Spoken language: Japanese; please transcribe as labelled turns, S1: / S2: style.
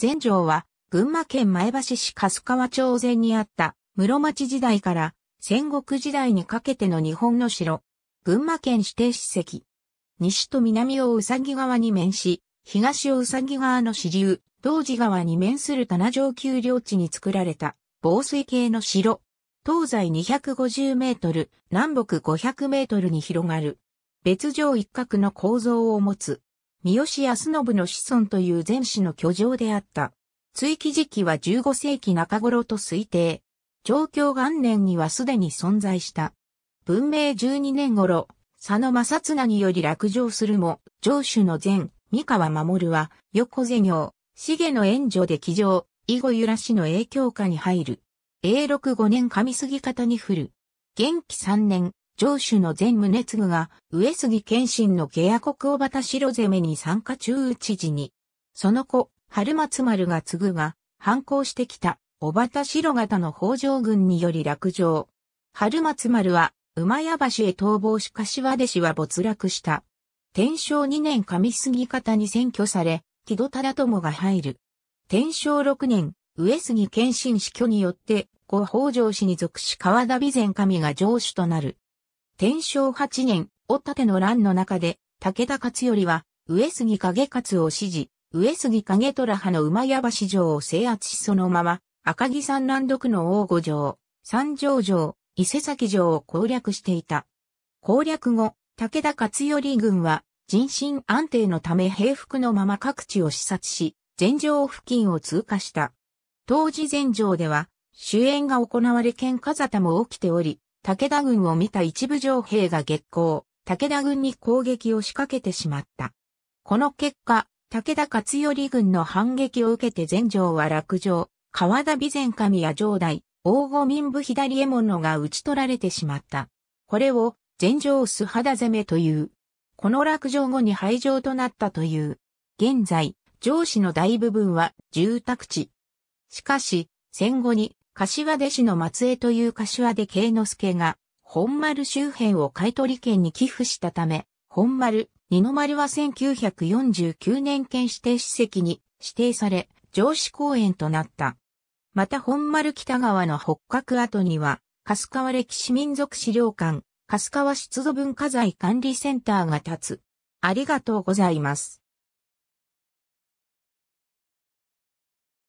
S1: 全城は、群馬県前橋市粕川町前にあった、室町時代から戦国時代にかけての日本の城。群馬県指定史跡。西と南をうさぎ川に面し、東をうさぎ川の支流、道寺川に面する棚上丘領地に作られた防水系の城。東西250メートル、南北500メートルに広がる。別城一角の構造を持つ三好康信の子孫という前史の居城であった。追記時期は15世紀中頃と推定。状況元年にはすでに存在した。文明12年頃、佐野正綱により落城するも、城主の前、三河守は、横瀬行、重の援助で起城、以後由良氏の影響下に入る。永禄5年上杉方に降る。元気3年、上主の全宗次が、上杉謙信の下野国小畑城攻めに参加中打ち時に、その子、春松丸が継ぐが、反抗してきた、小畑城方の北条軍により落城。春松丸は、馬屋橋へ逃亡し柏弟子は没落した。天正2年上杉方に占拠され、木戸忠友が入る。天正6年、上杉謙信死去によって、後北条氏に属し川田備前神が城主となる。天正八年、お立の乱の中で、武田勝頼は、上杉景勝を支持、上杉景虎派の馬屋橋城を制圧しそのまま、赤城山南独の大五城、三条城、伊勢崎城を攻略していた。攻略後、武田勝頼軍は、人心安定のため平服のまま各地を視察し、全城付近を通過した。当時全城では、主演が行われ喧嘩沙汰も起きており、武田軍を見た一部上兵が激行、武田軍に攻撃を仕掛けてしまった。この結果、武田勝頼軍の反撃を受けて全城は落城、川田備前神や城代、大御民部左衛門のが討ち取られてしまった。これを、全城素肌攻めという。この落城後に廃城となったという。現在、上司の大部分は住宅地。しかし、戦後に柏出市の松江という柏出慶之助が、本丸周辺を買取権に寄付したため、本丸、二の丸は1949年県指定史跡に指定され、城市公園となった。また本丸北側の北角跡には、春日川歴史民族資料館、春日川出土文化財管理センターが立つ。ありがとうございます。